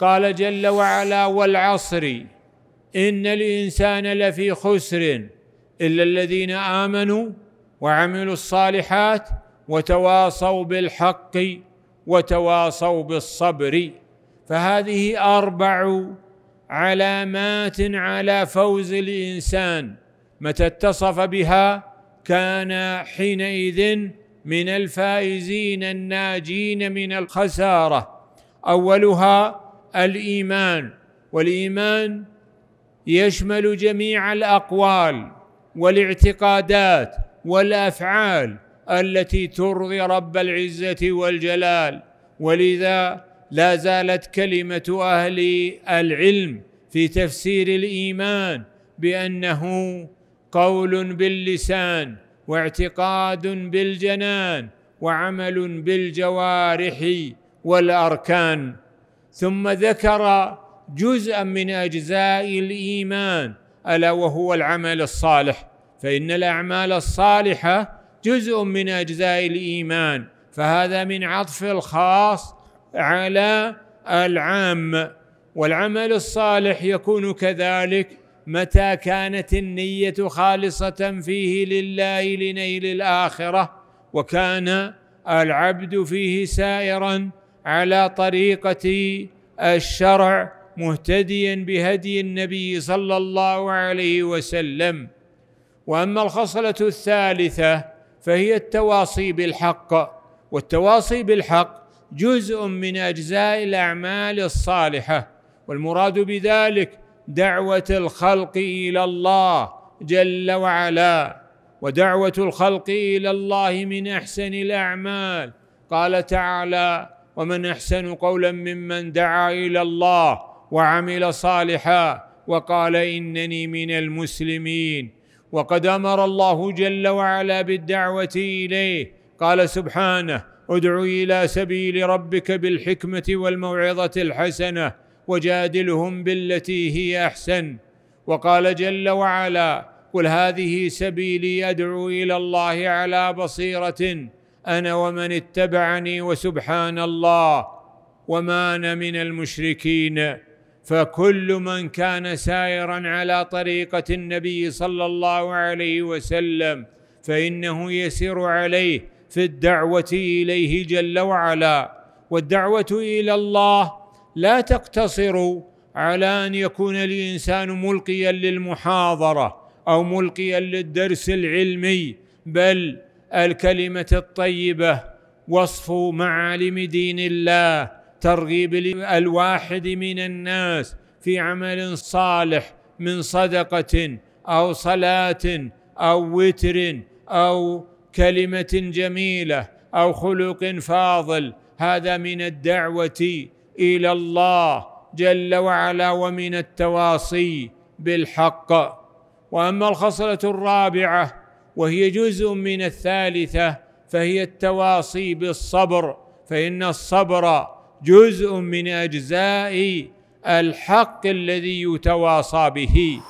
قال جل وعلا والعصر إن الإنسان لفي خسر إلا الذين آمنوا وعملوا الصالحات وتواصوا بالحق وتواصوا بالصبر فهذه أربع علامات على فوز الإنسان متى اتصف بها كان حينئذ من الفائزين الناجين من الخسارة أولها الايمان والايمان يشمل جميع الاقوال والاعتقادات والافعال التي ترضي رب العزه والجلال ولذا لا زالت كلمه اهل العلم في تفسير الايمان بانه قول باللسان واعتقاد بالجنان وعمل بالجوارح والاركان ثم ذكر جزءا من اجزاء الايمان الا وهو العمل الصالح فان الاعمال الصالحه جزء من اجزاء الايمان فهذا من عطف الخاص على العام والعمل الصالح يكون كذلك متى كانت النيه خالصه فيه لله لنيل الاخره وكان العبد فيه سائرا على طريقه الشرع مهتديا بهدي النبي صلى الله عليه وسلم واما الخصله الثالثه فهي التواصي بالحق والتواصي بالحق جزء من اجزاء الاعمال الصالحه والمراد بذلك دعوه الخلق الى الله جل وعلا ودعوه الخلق الى الله من احسن الاعمال قال تعالى ومن احسن قولا ممن دعا الى الله وعمل صالحا وقال انني من المسلمين وقد امر الله جل وعلا بالدعوه اليه قال سبحانه ادع الى سبيل ربك بالحكمه والموعظه الحسنه وجادلهم بالتي هي احسن وقال جل وعلا قل هذه سبيلي ادعو الى الله على بصيره انا ومن اتبعني وسبحان الله وما انا من المشركين فكل من كان سائرا على طريقه النبي صلى الله عليه وسلم فانه يسير عليه في الدعوه اليه جل وعلا والدعوه الى الله لا تقتصر على ان يكون الانسان ملقيا للمحاضره او ملقيا للدرس العلمي بل الكلمة الطيبة وصف معالم دين الله ترغيب الواحد من الناس في عمل صالح من صدقة أو صلاة أو وتر أو كلمة جميلة أو خلق فاضل هذا من الدعوة إلى الله جل وعلا ومن التواصي بالحق وأما الخصلة الرابعة وهي جزء من الثالثه فهي التواصي بالصبر فان الصبر جزء من اجزاء الحق الذي يتواصى به